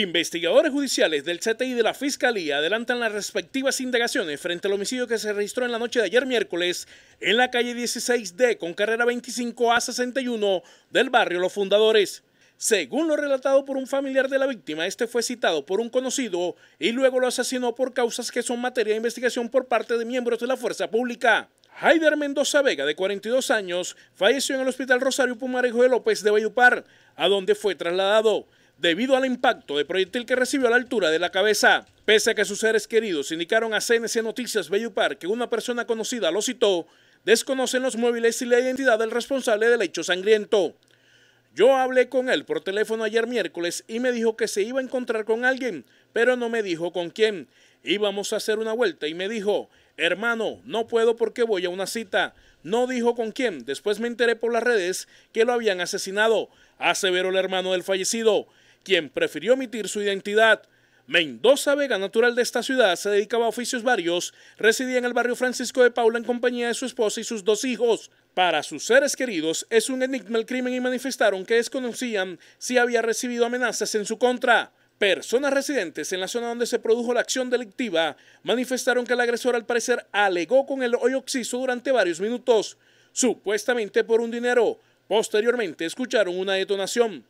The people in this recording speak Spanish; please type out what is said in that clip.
Investigadores judiciales del CTI de la Fiscalía adelantan las respectivas indagaciones frente al homicidio que se registró en la noche de ayer miércoles en la calle 16D con carrera 25A61 del barrio Los Fundadores. Según lo relatado por un familiar de la víctima, este fue citado por un conocido y luego lo asesinó por causas que son materia de investigación por parte de miembros de la fuerza pública. Haider Mendoza Vega, de 42 años, falleció en el Hospital Rosario Pumarejo de López de Bayupar, a donde fue trasladado debido al impacto de proyectil que recibió a la altura de la cabeza. Pese a que sus seres queridos indicaron a CNC Noticias Bellupar que una persona conocida lo citó, desconocen los móviles y la identidad del responsable del hecho sangriento. Yo hablé con él por teléfono ayer miércoles y me dijo que se iba a encontrar con alguien, pero no me dijo con quién. Íbamos a hacer una vuelta y me dijo, Hermano, no puedo porque voy a una cita. No dijo con quién. Después me enteré por las redes que lo habían asesinado, aseveró el hermano del fallecido, quien prefirió omitir su identidad. Mendoza Vega, natural de esta ciudad, se dedicaba a oficios varios, residía en el barrio Francisco de Paula en compañía de su esposa y sus dos hijos. Para sus seres queridos es un enigma el crimen y manifestaron que desconocían si había recibido amenazas en su contra. Personas residentes en la zona donde se produjo la acción delictiva manifestaron que el agresor al parecer alegó con el hoyo durante varios minutos, supuestamente por un dinero. Posteriormente escucharon una detonación.